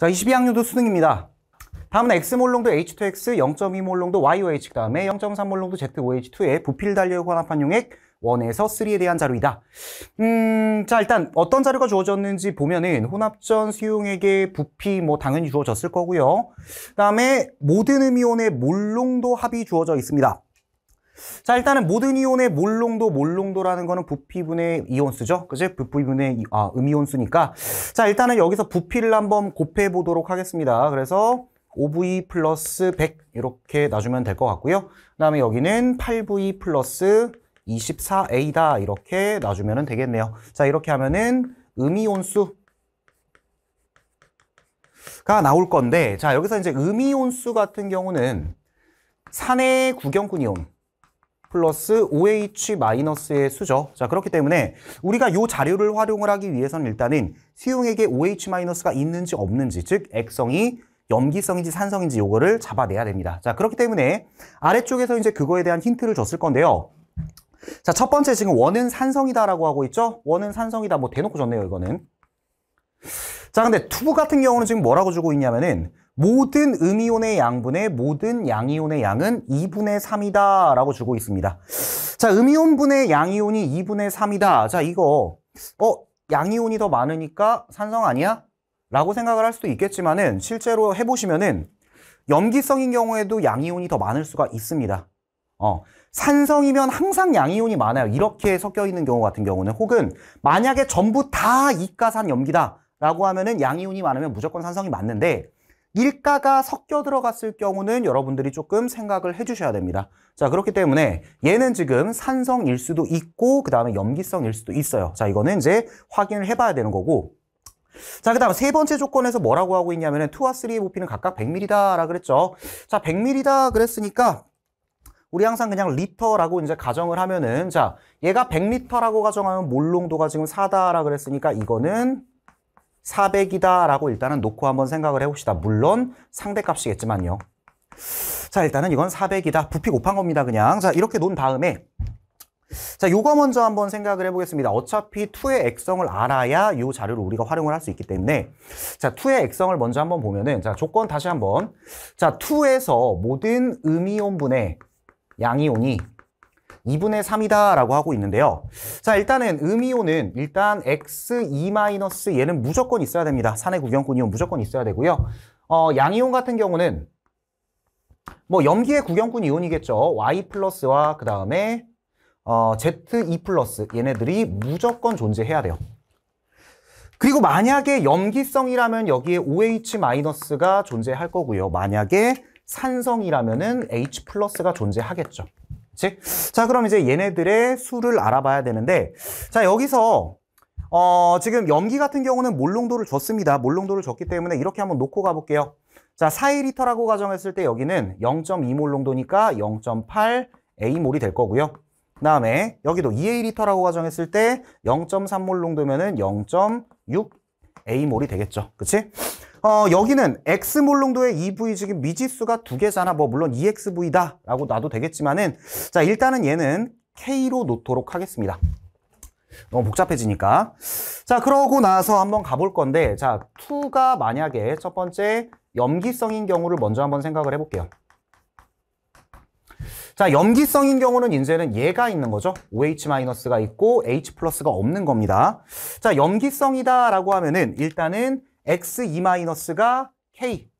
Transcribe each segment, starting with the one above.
자, 2 2학년도 수능입니다. 다음은 X몰롱도 H2X, 0.2몰롱도 YOH, 그다음에 0.3몰롱도 z o h 2에 부피를 달려고 환합한 용액 1에서 3에 대한 자료이다. 음, 자 일단 어떤 자료가 주어졌는지 보면은 혼합전 수용액의 부피 뭐 당연히 주어졌을 거고요. 그다음에 모든 음이온의 몰롱도 합이 주어져 있습니다. 자 일단은 모든 이온의 몰농도 몰농도라는 거는 부피분의 이온수죠 그지 부피분의 아, 음이온수니까 자 일단은 여기서 부피를 한번 곱해 보도록 하겠습니다 그래서 5V 플러스 100 이렇게 놔주면 될 것 같고요 그 다음에 여기는 8V 플러스 24A다 이렇게 놔주면 되겠네요 자 이렇게 하면은 음이온수 가 나올 건데 자 여기서 이제 음이온수 같은 경우는 산의 구경꾼 이온 플러스 OH-의 수죠. 자, 그렇기 때문에 우리가 이 자료를 활용을 하기 위해서는 일단은 수용액에 OH-가 있는지 없는지, 즉 액성이 염기성인지 산성인지 요거를 잡아내야 됩니다. 자, 그렇기 때문에 아래쪽에서 이제 그거에 대한 힌트를 줬을 건데요. 자, 첫 번째 지금 원은 산성이다라고 하고 있죠? 원은 산성이다. 뭐 대놓고 줬네요, 이거는. 자, 근데 투부 같은 경우는 지금 뭐라고 주고 있냐면은 모든 음이온의 양분의 모든 양이온의 양은 2분의 3이다 라고 주고 있습니다 자 음이온분의 양이온이 2분의 3이다 자 이거 어 양이온이 더 많으니까 산성 아니야? 라고 생각을 할 수도 있겠지만은 실제로 해보시면은 염기성인 경우에도 양이온이 더 많을 수가 있습니다 어, 산성이면 항상 양이온이 많아요. 이렇게 섞여 있는 경우 같은 경우는 혹은 만약에 전부 다 이가산 염기다 라고 하면은 양이온이 많으면 무조건 산성이 맞는데 일가가 섞여 들어갔을 경우는 여러분들이 조금 생각을 해주셔야 됩니다. 자 그렇기 때문에 얘는 지금 산성일 수도 있고 그 다음에 염기성일 수도 있어요. 자 이거는 이제 확인을 해봐야 되는 거고 자, 그 다음 세 번째 조건에서 뭐라고 하고 있냐면 은 2와 3의 부피는 각각 100ml다 라 그랬죠. 자, 100ml다 그랬으니까 우리 항상 그냥 리터라고 이제 가정을 하면은 자, 얘가 100m라고 가정하면 몰농도가 지금 4다라 그랬으니까 이거는 400이다라고 일단은 놓고 한번 생각을 해봅시다. 물론 상대값이겠지만요. 자, 일단은 이건 400이다. 부피 곱한 겁니다, 그냥. 자, 이렇게 놓은 다음에 자, 요거 먼저 한번 생각을 해보겠습니다. 어차피 2의 액성을 알아야 요 자료를 우리가 활용을 할 수 있기 때문에 자, 2의 액성을 먼저 한번 보면은 자, 조건 다시 한번 자, 2에서 모든 음이온분의 양이온이 2분의 3이다라고 하고 있는데요. 자, 일단은 음이온은 일단 X2- e 마이너스 얘는 무조건 있어야 됩니다. 산의 구경꾼이온 무조건 있어야 되고요. 어, 양이온 같은 경우는 뭐 염기의 구경꾼 이온이겠죠. Y 플러스와 그 다음에 어, Z2 e 플러스 얘네들이 무조건 존재해야 돼요. 그리고 만약에 염기성이라면 여기에 OH 마이너스가 존재할 거고요. 만약에 산성이라면은 H 플러스가 존재하겠죠. 그치? 자, 그럼 이제 얘네들의 수를 알아봐야 되는데, 자, 여기서, 어, 지금 염기 같은 경우는 몰농도를 줬습니다. 몰농도를 줬기 때문에 이렇게 한번 놓고 가볼게요. 자, 4A라고 가정했을 때 여기는 0.2몰 농도니까 0.8 A몰이 될 거고요. 그 다음에 여기도 2A라고 가정했을 때 0.3몰 농도면은 0.6 A몰이 되겠죠. 그치? 어, 여기는 X몰롱도의 EV 적인 미지수가 두 개잖아. 뭐 물론 EXV다 라고 놔도 되겠지만은 자 일단은 얘는 K로 놓도록 하겠습니다. 너무 복잡해지니까 자 그러고 나서 한번 가볼 건데 자 2가 만약에 첫 번째 염기성인 경우를 먼저 한번 생각을 해볼게요. 자, 염기성인 경우는 이제는 얘가 있는 거죠. OH-가 있고 H+가 없는 겁니다. 자, 염기성이다라고 하면은 일단은 X2-가 e K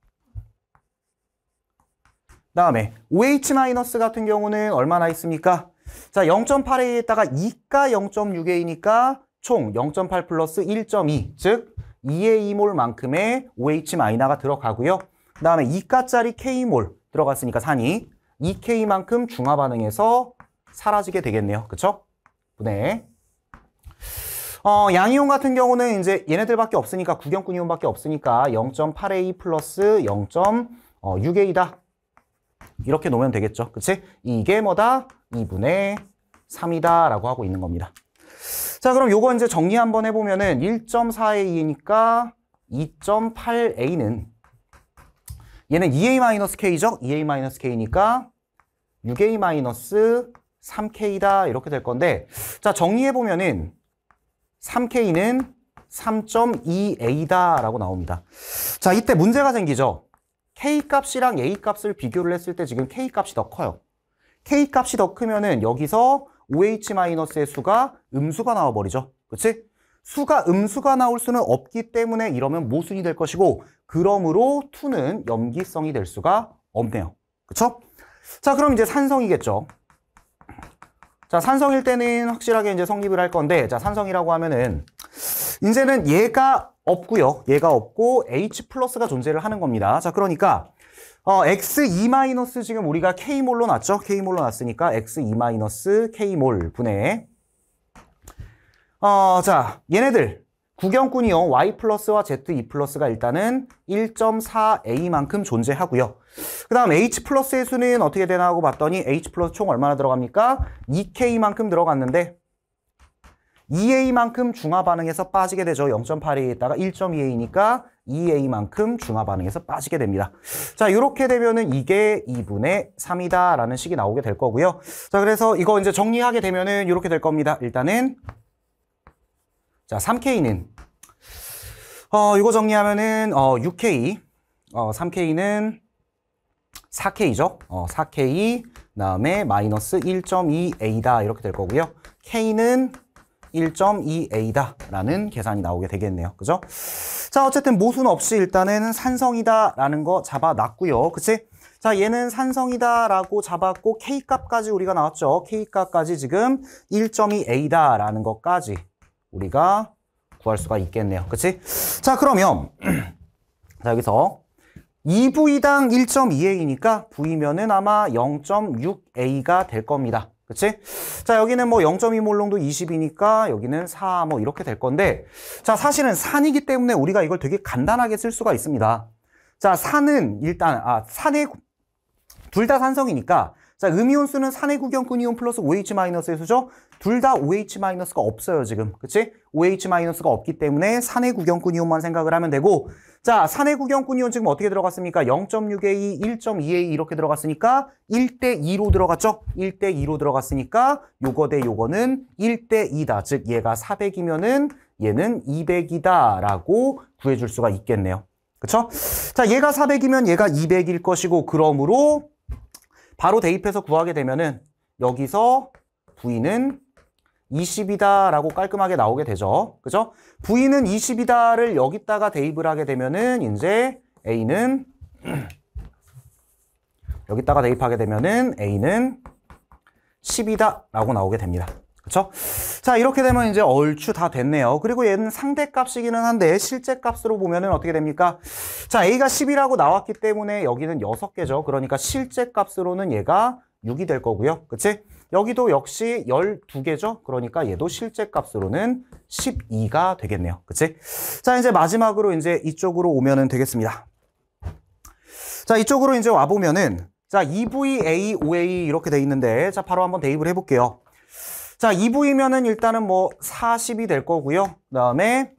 다음에 OH- 같은 경우는 얼마나 있습니까? 자 0.8A에다가 2가 0.6A니까 총 0.8 플러스 1.2 즉 2A몰만큼의 OH- 가 들어가고요. 그 다음에 2가짜리 K몰 들어갔으니까 산이 2K만큼 중화 반응해서 사라지게 되겠네요. 그쵸? 분해. 네. 어, 양이온 같은 경우는 이제 얘네들밖에 없으니까 구경꾼이온밖에 없으니까 0.8A 플러스 0.6A다. 이렇게 놓으면 되겠죠. 그치? 이게 뭐다? 2분의 3이다 라고 하고 있는 겁니다. 자 그럼 요거 이제 정리 한번 해보면은 1.4A니까 2.8A는 얘는 2A-K죠? 2A-K니까 6A-3K다 이렇게 될 건데 자 정리해보면은 3K는 3.2A다라고 나옵니다. 자, 이때 문제가 생기죠. K값이랑 A값을 비교를 했을 때 지금 K값이 더 커요. K값이 더 크면은 여기서 OH-의 수가 음수가 나와버리죠. 그치? 수가 음수가 나올 수는 없기 때문에 이러면 모순이 될 것이고 그러므로 2는 염기성이 될 수가 없네요. 그쵸? 자, 그럼 이제 산성이겠죠. 자, 산성일 때는 확실하게 이제 성립을 할 건데, 자, 산성이라고 하면은, 인제는 얘가 없고요 얘가 없고, H 플러스가 존재를 하는 겁니다. 자, 그러니까, 어, X2 e 마이너스 지금 우리가 K몰로 났죠? K몰로 났으니까 X2 e 마이너스 K몰 분해 어, 자, 얘네들, 구경꾼이요. y 플러스와 z2 e 플러스가 일단은 1.4a만큼 존재하고요. 그 다음 h 플러스의 수는 어떻게 되나 하고 봤더니 h 플러스 총 얼마나 들어갑니까? 2k만큼 들어갔는데 2a만큼 중화 반응에서 빠지게 되죠. 0.8a에다가 1.2a니까 2a만큼 중화 반응에서 빠지게 됩니다. 자, 이렇게 되면은 이게 2분의 3이다라는 식이 나오게 될 거고요. 자, 그래서 이거 이제 정리하게 되면은 이렇게 될 겁니다. 일단은 자, 3K는 어, 이거 정리하면은 어, 6K, 어, 3K는 4K죠. 어, 4K 그다음에 마이너스 1.2A다 이렇게 될 거고요. K는 1.2A다라는 계산이 나오게 되겠네요. 그죠? 자, 어쨌든 모순 없이 일단은 산성이다라는 거 잡아놨고요. 그치? 자, 얘는 산성이다라고 잡았고 K값까지 우리가 나왔죠. K값까지 지금 1.2A다라는 것까지 우리가 구할 수가 있겠네요. 그치? 자, 그러면 자 여기서 2V당 1.2A니까 V면은 아마 0.6A가 될 겁니다. 그치? 자, 여기는 뭐 0.2몰롱도 20이니까 여기는 4 뭐 이렇게 될 건데 자, 사실은 산이기 때문에 우리가 이걸 되게 간단하게 쓸 수가 있습니다. 자, 산은 일단, 아, 산의 둘 다 산성이니까 자, 음이온수는 산해구경꾼이온 플러스 OH-의 마이너스 수죠? 둘 다 OH-가 마이너스 없어요, 지금. 그치? OH-가 마이너스 없기 때문에 산해구경꾼이온만 생각을 하면 되고 자, 산해구경꾼이온 지금 어떻게 들어갔습니까? 0.6A, 1.2A 이렇게 들어갔으니까 1대2로 들어갔죠? 1대2로 들어갔으니까 요거 대 요거는 1대2다. 즉, 얘가 400이면은 얘는 200이다 라고 구해줄 수가 있겠네요. 그쵸? 자, 얘가 400이면 얘가 200일 것이고 그러므로 바로 대입해서 구하게 되면은 여기서 V는 20이다 라고 깔끔하게 나오게 되죠. 그죠? V는 20이다를 여기다가 대입을 하게 되면은 이제 A는 여기다가 대입하게 되면은 A는 10이다 라고 나오게 됩니다. 그렇자 이렇게 되면 이제 얼추 다 됐네요 그리고 얘는 상대값이기는 한데 실제값으로 보면은 어떻게 됩니까 자 A가 10이라고 나왔기 때문에 여기는 6개죠 그러니까 실제값으로는 얘가 6이 될 거고요 그치? 여기도 역시 12개죠 그러니까 얘도 실제값으로는 12가 되겠네요 그치? 자 이제 마지막으로 이제 이쪽으로 오면은 되겠습니다 자 이쪽으로 이제 와보면은 자 EVA, OA 이렇게 돼 있는데 자 바로 한번 대입을 해볼게요 자, 2부이면은 일단은 뭐 40이 될 거고요. 그다음에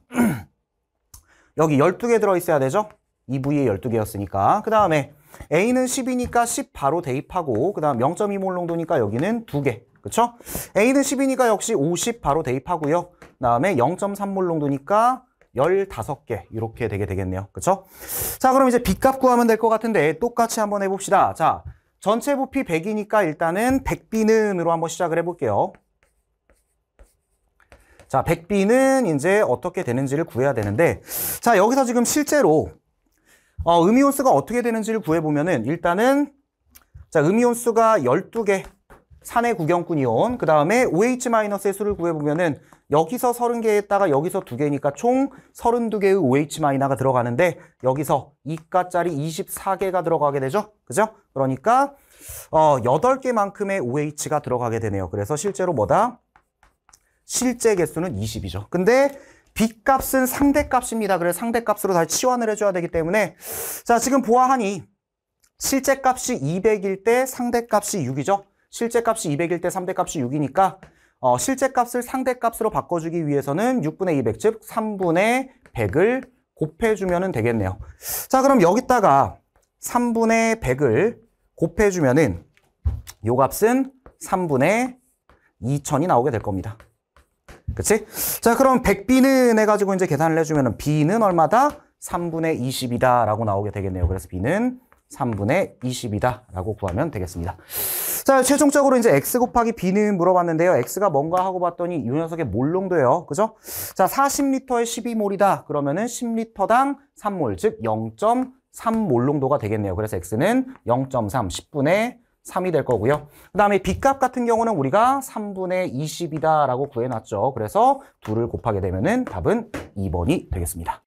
여기 12개 들어 있어야 되죠? 2부에 12개였으니까. 그다음에 A는 10이니까 10 바로 대입하고 그다음 0.2몰 농도니까 여기는 2개. 그쵸 A는 10이니까 역시 50 바로 대입하고요. 그다음에 0.3몰 농도니까 15개 이렇게 되게 되겠네요. 그쵸 자, 그럼 이제 B값 구하면 될 것 같은데 똑같이 한번 해 봅시다. 자, 전체 부피 100이니까 일단은 100B는으로 한번 시작을 해 볼게요. 자, 백비는 이제 어떻게 되는지를 구해야 되는데 자, 여기서 지금 실제로 어, 음이온수가 어떻게 되는지를 구해보면은 일단은 자, 음이온수가 12개 산의 구경꾼이온 그 다음에 OH-의 수를 구해보면은 여기서 30개에다가 여기서 2개니까 총 32개의 OH-가 들어가는데 여기서 이가짜리 24개가 들어가게 되죠 그죠? 그러니까 어, 8개만큼의 OH가 들어가게 되네요 그래서 실제로 뭐다? 실제 개수는 20이죠. 근데 B값은 상대값입니다. 그래서 상대값으로 다시 치환을 해줘야 되기 때문에 자 지금 보아하니 실제값이 200일 때 상대값이 6이죠. 실제값이 200일 때 상대값이 6이니까 어, 실제값을 상대값으로 바꿔주기 위해서는 6분의 200, 즉 3분의 100을 곱해주면 되겠네요. 자 그럼 여기다가 3분의 100을 곱해주면 은요 값은 3분의 2천이 나오게 될 겁니다. 그치? 자, 그럼 100B는 해가지고 이제 계산을 해주면 B는 얼마다? 3분의 20이다 라고 나오게 되겠네요. 그래서 B는 3분의 20이다 라고 구하면 되겠습니다. 자, 최종적으로 이제 X 곱하기 B는 물어봤는데요. X가 뭔가 하고 봤더니 이 녀석의 몰농도예요. 그죠? 자, 40L의 12몰이다. 그러면은 10L당 3몰, 즉 0.3몰 농도가 되겠네요. 그래서 X는 0.3, 10분의 삼이될 거고요. 그 다음에 B값 같은 경우는 우리가 삼분의이십이다라고 구해놨죠. 그래서 둘을 곱하게 되면 은 답은 이번이 되겠습니다.